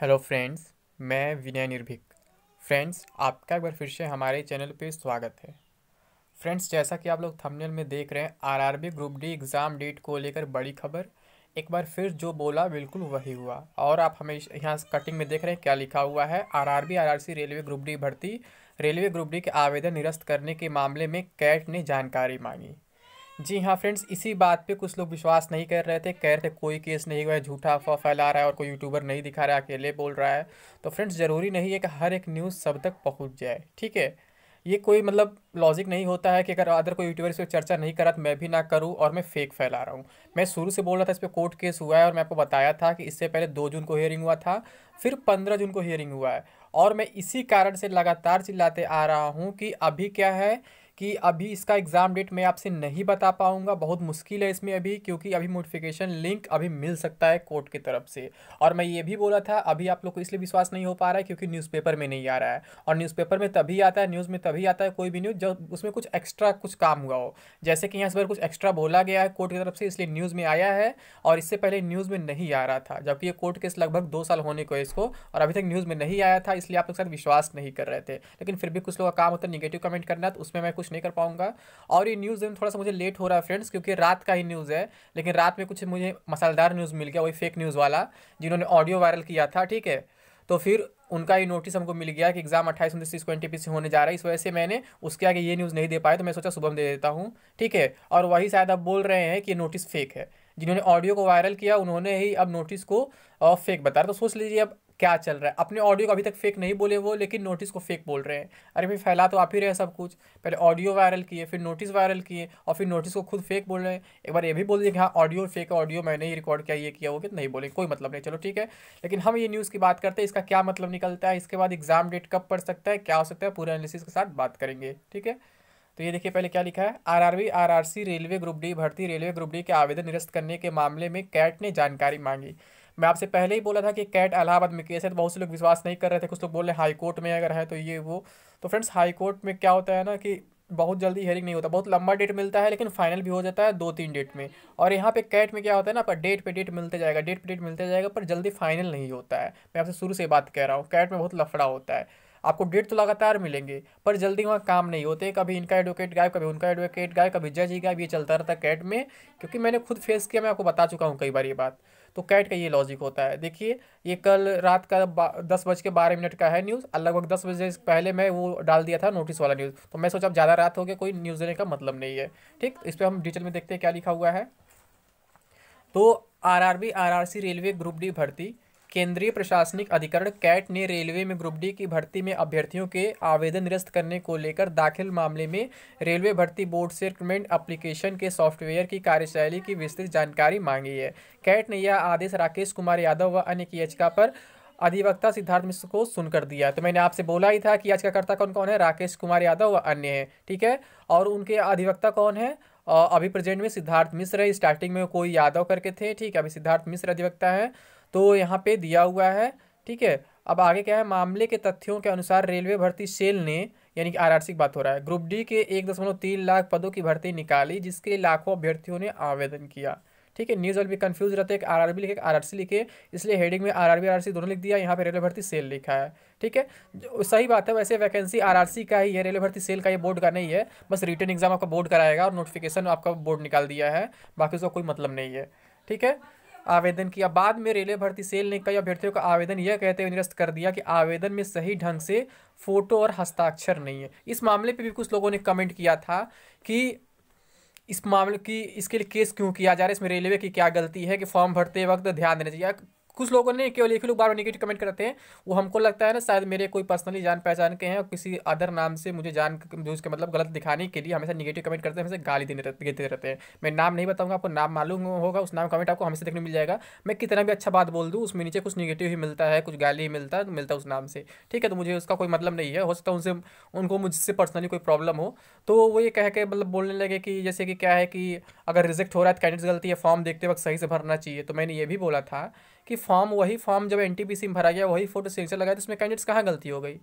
hello friends मैं विनय निर्भिक friends आपका एक बार फिर से हमारे चैनल पे स्वागत है फ्रेंड्स जैसा कि आप लोग थंबनेल में देख रहे हैं RRB group D exam date को लेकर बड़ी खबर एक बार फिर जो बोला बिल्कुल वही हुआ और आप हमेशा यहाँ कटिंग में देख रहे हैं क्या लिखा हुआ है R R railway group D भर्ती रेलवे ग्रुप डी के आवेदन निरस्त करने के मामले में कैट ने जानकारी मांगी जी हाँ फ्रेंड्स इसी बात पे कुछ लोग विश्वास नहीं कर रहे थे कह रहे थे कोई केस नहीं हुआ है झूठा अफवाह फैला रहा है और कोई यूट्यूबर नहीं दिखा रहा है अकेले बोल रहा है तो फ्रेंड्स ज़रूरी नहीं है कि हर एक न्यूज़ सब तक पहुँच जाए ठीक है ये कोई मतलब लॉजिक नहीं होता है कि अगर अदर कोई यूट्यूबर इस पर चर्चा नहीं करा तो मैं भी ना करूँ और मैं फेक फैला रहा हूँ मैं शुरू से बोल रहा था इस पर कोर्ट केस हुआ है और मैं आपको बताया था कि इससे पहले दो जून को हियरिंग हुआ था फिर पंद्रह जून को हियरिंग हुआ है और मैं इसी कारण से लगातार चिल्लाते आ रहा हूँ कि अभी क्या है कि अभी इसका एग्ज़ाम डेट मैं आपसे नहीं बता पाऊँगा बहुत मुश्किल है इसमें अभी क्योंकि अभी नोटिफिकेशन लिंक अभी मिल सकता है कोर्ट की तरफ से और मैं ये भी बोला था अभी आप लोग को इसलिए विश्वास नहीं हो पा रहा है क्योंकि न्यूज़पेपर में नहीं आ रहा है और न्यूज़पेपर में तभी आता है न्यूज़ में तभी आता है कोई भी न्यूज़ जब उसमें कुछ एक्स्ट्रा कुछ काम हुआ हो जैसे कि यहाँ इस बार कुछ एक्स्ट्रा बोला गया है कोर्ट की तरफ से इसलिए न्यूज़ में आया है और इससे पहले न्यूज़ में नहीं आ रहा था जबकि ये कोर्ट केस लगभग दो साल होने को है इसको और अभी तक न्यूज़ में नहीं आया था इसलिए आप लोग शायद विश्वास नहीं कर रहे थे लेकिन फिर भी कुछ लोग का काम होता है निगेटिव कमेंट करना तो उसमें मैं कुछ कुछ नहीं कर पाऊंगा और ये न्यूज़ देने थोड़ा सा मुझे लेट हो रहा है फ्रेंड्स क्योंकि रात का ही न्यूज़ है लेकिन रात में कुछ मुझे मसालेदार न्यूज़ मिल गया वही फेक न्यूज़ वाला जिन्होंने ऑडियो वायरल किया था ठीक है तो फिर उनका ये नोटिस हमको मिल गया कि एग्जाम अट्ठाईस उन्नीस तीस को एन सी होने जा रहा है इस वजह से मैंने उसके आगे ये न्यूज़ नहीं दे पाया तो मैं सोचा सुबह दे देता हूँ ठीक है और वही शायद आप बोल रहे हैं कि नोटिस फेक है जिन्होंने ऑडियो को वायरल किया उन्होंने ही अब नोटिस को फेक बताया तो सोच लीजिए अब क्या चल रहा है अपने ऑडियो को अभी तक फेक नहीं बोले वो लेकिन नोटिस को फेक बोल रहे हैं अरे भाई फैला तो आप ही रहे सब कुछ पहले ऑडियो वायरल किए फिर नोटिस वायरल किए और फिर नोटिस को खुद फेक बोल रहे हैं एक बार ये भी बोल दिए कि हाँ ऑडियो फेक ऑडियो मैंने ही रिकॉर्ड किया ये किया वो कि नहीं बोले कोई मतलब नहीं चलो ठीक है लेकिन हम ये न्यूज़ की बात करते हैं इसका क्या मतलब निकलता है इसके बाद एग्जाम डेट कब पड़ सकता है क्या हो सकता है पूरा एनालिसिस के साथ बात करेंगे ठीक है तो ये देखिए पहले क्या लिखा है R R R R C railway group D भर्ती रेलवे ग्रुप डी के आवेदन निरस्त करने के मामले में कैट ने जानकारी मांगी मैं आपसे पहले ही बोला था कि कैट अलाहाबाद में केस है तो बहुत से लोग विश्वास नहीं कर रहे थे कुछ लोग बोल रहे हाई कोर्ट में अगर है तो ये वो तो फ्रेंड्स हाई कोर्ट में क्या होता है ना कि बहुत जल्दी हेयरिंग नहीं होता बहुत लंबा डेट मिलता है लेकिन फाइनल भी हो जाता है दो तीन डेट में और यहाँ पे कैट में क्या होता है ना पर डेट पे डेट मिलते जाएगा डेट पे डेट मिलते जाएगा पर जल्दी फाइनल नहीं होता है मैं आपसे शुरू से बात कह रहा हूँ कैट में बहुत लफड़ा होता है आपको डेट तो लगातार मिलेंगे पर जल्दी वहाँ काम नहीं होते कभी इनका एडवोकेट गायब कभी उनका एडवोकेट गायब कभी जज ही गायब ये चलता रहता है कैट में क्योंकि मैंने खुद फेस किया मैं आपको बता चुका हूँ कई बार ये बात तो कैट का ये लॉजिक होता है देखिए ये कल रात का दस बज के बारह मिनट का है न्यूज़ लगभग दस बजे पहले मैं वो डाल दिया था नोटिस वाला न्यूज़ तो मैं सोचा अब ज़्यादा रात हो गया कोई न्यूज़ देने का मतलब नहीं है ठीक इस पर हम डिटेल में देखते हैं क्या लिखा हुआ है तो RRB RRC railway group D भर्ती केंद्रीय प्रशासनिक अधिकरण कैट ने रेलवे में ग्रुप डी की भर्ती में अभ्यर्थियों के आवेदन निरस्त करने को लेकर दाखिल मामले में रेलवे भर्ती बोर्ड से रिक्रूटमेंट अप्लीकेशन के सॉफ्टवेयर की कार्यशैली की विस्तृत जानकारी मांगी है कैट ने यह आदेश राकेश कुमार यादव व अन्य की याचिका पर अधिवक्ता सिद्धार्थ मिश्र को सुनकर दिया तो मैंने आपसे बोला ही था कि याचिकाकर्ता कौन कौन है राकेश कुमार यादव व अन्य है ठीक है और उनके अधिवक्ता कौन है अभी प्रेजेंट में सिद्धार्थ मिश्र है स्टार्टिंग में कोई यादव करके थे ठीक है अभी सिद्धार्थ मिश्र अधिवक्ता है तो यहाँ पे दिया हुआ है ठीक है अब आगे क्या है मामले के तथ्यों के अनुसार रेलवे भर्ती सेल ने यानी कि आरआरसी की बात हो रहा है ग्रुप डी के एक दशमलव तीन लाख पदों की भर्ती निकाली जिसके लिए लाखों अभ्यर्थियों ने आवेदन किया ठीक है न्यूज़ वाले भी कन्फ्यूज रहते हैं आर आर बी लिखे आर आर सी लिखे इसलिए हेडिंग में R R B R C दोनों लिख दिया यहाँ पे रेलवे भर्ती सेल लिखा है ठीक है सही बात है वैसे वैकेंसी आर आर सी का ही है रेलवे भर्ती सेल का ये बोर्ड का नहीं है बस रिटर्न एग्जाम आपका बोर्ड कराएगा और नोटिफिकेशन आपका बोर्ड निकाल दिया है बाकी उसका कोई मतलब नहीं है ठीक है आवेदन किया बाद में रेलवे भर्ती सेल ने कई अभ्यर्थियों का आवेदन यह कहते हुए निरस्त कर दिया कि आवेदन में सही ढंग से फोटो और हस्ताक्षर नहीं है इस मामले पर भी कुछ लोगों ने कमेंट किया था कि इस मामले की इसके लिए केस क्यों किया जा रहा है इसमें रेलवे की क्या गलती है कि फॉर्म भरते वक्त ध्यान देना चाहिए कुछ लोगों ने केवल एक ही लोग बार नेगेटिव कमेंट करते हैं वो हमको लगता है ना शायद मेरे कोई पर्सनली जान पहचान के हैं और किसी अदर नाम से मुझे जान जो उसके मतलब गलत दिखाने के लिए हमेशा नेगेटिव कमेंट करते हैं हमेशा गाली देने देते रहते हैं मैं नाम नहीं बताऊंगा आपको नाम मालूम होगा उस नाम कमेंट आपको हमेशा देखने मिल जाएगा मैं कितना भी अच्छा बात बोल दूँ उसमें नीचे कुछ निगेटिव ही मिलता है कुछ गाली ही मिलता है मिलता है उस नाम से ठीक है तो मुझे उसका कोई मतलब नहीं है हो सकता है उनसे उनको मुझसे पर्सनली कोई प्रॉब्लम हो तो वो ये कह के मतलब बोलने लगे कि जैसे कि क्या है कि अगर रिजेक्ट हो रहा है तो कैंडिडेट गलती है फॉर्म देखते वक्त सही से भरना चाहिए तो मैंने ये भी बोला था कि फॉर्म वही फॉर्म जब एन में भरा गया वही फोटो सिग्नेचर लगाया तो उसमें कैंडिडेट्स कहाँ गलती हो गई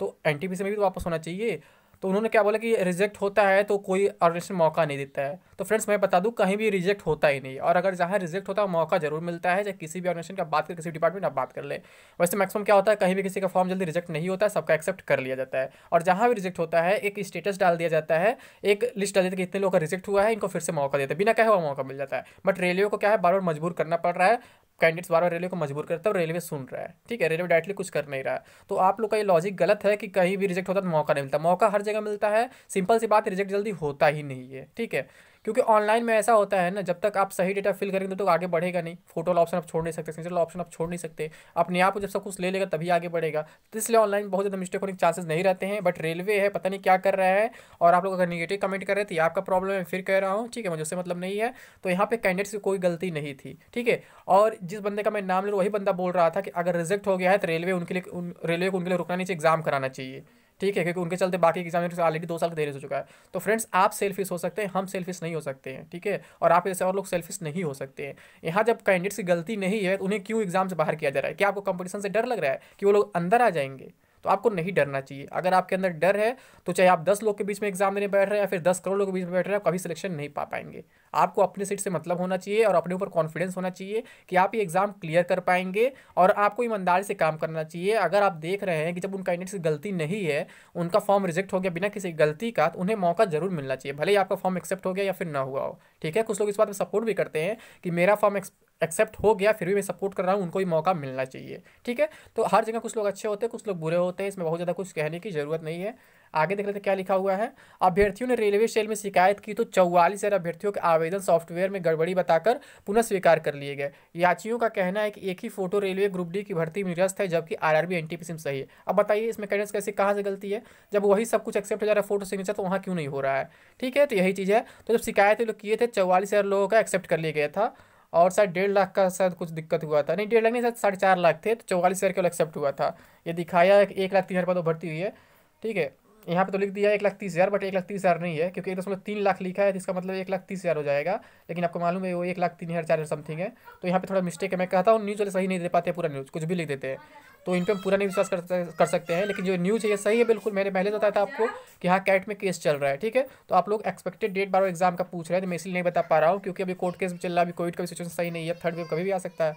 तो एन टी में भी तो वापस होना चाहिए तो उन्होंने क्या बोला कि रिजेक्ट होता है तो कोई ऑर्गेनाइजेशन मौका नहीं देता है तो फ्रेंड्स मैं बता दूं कहीं भी रिजेक्ट होता ही नहीं और अगर जहाँ रिजेक्ट होता है मौका जरूर मिलता है चाहे किसी भी ऑर्गेनाइजेशन का बात कर किसी डिपार्टमेंट आप बात कर ले वैसे मैक्सिमम क्या होता है कहीं भी किसी का फॉर्म जल्दी रिजेक्ट नहीं होता है सबका एक्सेप्ट कर लिया जाता है और जहाँ भी रिजेक्ट होता है एक स्टेटस डाल दिया जाता है एक लिस्ट डाल देते कि इतने लोग का रिजेक्ट हुआ है इनको फिर से मौका देता है बिना कहे हुआ मौका मिल जाता है बट रेलवे को क्या है बार बार मजबूर करना पड़ रहा है कैंडिडेट्स बार बार रेलवे को मजबूर करता है और रेलवे सुन रहा है ठीक है रेलवे डायरेक्टली कुछ कर नहीं रहा है तो आप लोग का ये लॉजिक गलत है कि कहीं भी रिजेक्ट होता है तो मौका नहीं मिलता मौका हर जगह मिलता है सिंपल सी बात रिजेक्ट जल्दी होता ही नहीं है ठीक है क्योंकि ऑनलाइन में ऐसा होता है ना जब तक आप सही डेटा फिल करेंगे तो आगे बढ़ेगा नहीं फोटो वाला ऑप्शन आप छोड़ नहीं सकते वाला ऑप्शन आप छोड़ नहीं सकते अपने आप जब सब कुछ ले लेगा तभी आगे बढ़ेगा तो इसलिए ऑनलाइन बहुत ज़्यादा मिस्टेक होने के चांसेस नहीं रहते हैं बट रेलवे है पता नहीं क्या कर रहा है और आप लोग अगर निगेटिव कमेंट कर रहे थे तो आपका प्रॉब्लम है फिर कह रहा हूँ ठीक है मुझे उससे मतलब नहीं है तो यहाँ पर कैंडिडेट्स की कोई गलती नहीं थी ठीक है और जिस बंदे का मैं नाम ले वही बंदा बोल रहा था कि अगर रिजेक्ट हो गया है तो रेलवे उनके लिए रेलवे को उनके लिए रुकना नहीं चाहिए एग्जाम कराना चाहिए ठीक है क्योंकि उनके चलते बाकी एग्जाम ऑलरेडी दो साल का देरी हो चुका है तो फ्रेंड्स आप सेल्फिश हो सकते हैं हम सेल्फिश नहीं हो सकते हैं ठीक है और आप जैसे और लोग सेल्फिश नहीं हो सकते हैं यहाँ जब कैंडिडेट्स की गलती नहीं है तो उन्हें क्यों एग्जाम से बाहर किया जा रहा है क्या आपको कंपटीशन से डर लग रहा है कि वो लोग अंदर आ जाएंगे तो आपको नहीं डरना चाहिए अगर आपके अंदर डर है तो चाहे आप दस लोग के बीच में एग्जाम देने बैठ रहे हैं या फिर दस करोड़ लोग के बीच में बैठ रहे हैं आप कभी सिलेक्शन नहीं पा पाएंगे आपको अपनी सीट से मतलब होना चाहिए और अपने ऊपर कॉन्फिडेंस होना चाहिए कि आप ये एग्ज़ाम क्लियर कर पाएंगे और आपको ईमानदारी से काम करना चाहिए अगर आप देख रहे हैं कि जब उन कैंडिडेट से गलती नहीं है उनका फॉर्म रिजेक्ट हो गया बिना किसी गलती का तो उन्हें मौका जरूर मिलना चाहिए भले ही आपका फॉर्म एक्सेप्ट हो गया या फिर ना हुआ हो ठीक है कुछ लोग इस बात में सपोर्ट भी करते हैं कि मेरा फॉर्म एक्सेप्ट हो गया फिर भी मैं सपोर्ट कर रहा हूँ उनको भी मौका मिलना चाहिए ठीक है तो हर जगह कुछ लोग अच्छे होते हैं कुछ लोग बुरे होते हैं इसमें बहुत ज़्यादा कुछ कहने की ज़रूरत नहीं है आगे देख लेते क्या लिखा हुआ है अभ्यर्थियों ने रेलवे सेल में शिकायत की तो चौवालीस हज़ार अभ्यर्थियों के आवेदन सॉफ्टवेयर में गड़बड़ी बताकर पुनः स्वीकार कर लिए गए याचियों का कहना है कि एक ही फोटो रेलवे ग्रुप डी की भर्ती में निरस्त है जबकि R R B N T P सिम सही है अब बताइए इसमें कैंडेंस कैसे कहाँ से गलती है जब वही सब कुछ एक्सेप्ट हो जा रहा है फोटो सिग्नेचर तो वहाँ क्यों नहीं हो रहा है ठीक है तो यही चीज़ है तो जब शिकायत लोग किए थे चौवालीस हज़ार लोगों का एक्सेप्ट कर लिया गया था और शायद डेढ़ लाख का शायद कुछ दिक्कत हुआ था नहीं डेढ़ लाख नहीं शायद साढ़े चार लाख थे तो चौवालीस हज़ार केवल एक्सेप्ट हुआ था ये दिखाया एक लाख तीन हज़ार रुपये तो भर्ती हुई है ठीक है यहाँ पे तो लिख दिया एक लाख तीस हज़ार बट एक लाख तीस हज़ार नहीं है क्योंकि एक दशमलव तीन लाख लिखा है तो इसका मतलब एक लाख तीस हज़ार हो जाएगा लेकिन आपको मालूम है वो एक लाख तीन हज़ार चार हज़ार समथिंग है तो यहाँ पे थोड़ा मिस्टेक है मैं कहता हूँ न्यूज़ वाले सही नहीं दे पाते पूरा न्यूज़ कुछ भी लिख देते हैं तो इन पर हम पूरा नहीं विश्वास कर, कर सकते हैं लेकिन जो न्यूज़ है ये सही है बिल्कुल मैंने पहले बताया था आपको कि हाँ कैट में केस चल रहा है ठीक है तो आप लोग एक्सपेक्टेड डेट बार एग्जाम का पूछ रहे हैं तो मैं इसलिए नहीं बता पा रहा हूँ क्योंकि अभी कोर्ट केस भी चल रहा है अभी कोविड का भी सिचुएशन सही नहीं है थर्ड वेव कभी भी आ सकता है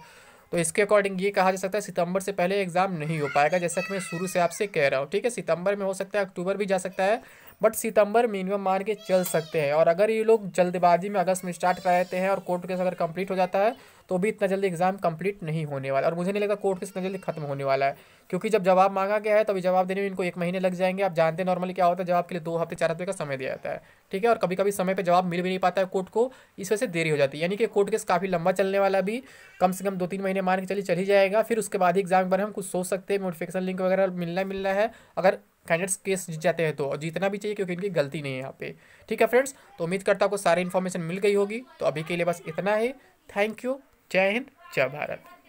तो इसके अकॉर्डिंग ये कहा जा सकता है सितंबर से पहले एग्ज़ाम नहीं हो पाएगा जैसा कि मैं शुरू से आपसे कह रहा हूँ ठीक है सितंबर में हो सकता है अक्टूबर भी जा सकता है बट सितंबर मिनिमम मान के चल सकते हैं और अगर ये लोग जल्दबाजी में अगस्त में स्टार्ट कराते हैं और कोर्ट केस अगर कंप्लीट हो जाता है तो भी इतना जल्दी एग्जाम कंप्लीट नहीं होने वाला और मुझे नहीं लगा कोर्ट केस इतना जल्दी खत्म होने वाला है क्योंकि जब जवाब मांगा गया है तभी जवाब देने में इनको एक महीने लग जाएंगे आप जानते हैं नॉर्मली क्या होता है जवाब के लिए दो हफ्ते चार हफ्ते का समय दिया जाता है ठीक है और कभी कभी समय पर जवाब मिल भी नहीं पाता है कोर्ट को इस वजह से देरी हो जाती है यानी कि कोर्ट केस काफ़ी लंबा चलने वाला भी कम से कम दो तीन महीने मान के चली चली जाएगा फिर उसके बाद ही एग्जाम में हम कुछ सोच सकते हैं नोटिफिकेशन लिंक वगैरह मिलना मिलना है अगर कैंडिडेट्स केस जीत जाते हैं तो और जीतना भी चाहिए क्योंकि इनकी गलती नहीं है यहाँ पे ठीक है फ्रेंड्स तो उम्मीद करता आपको सारी इन्फॉर्मेशन मिल गई होगी तो अभी के लिए बस इतना ही थैंक यू जय हिंद जय भारत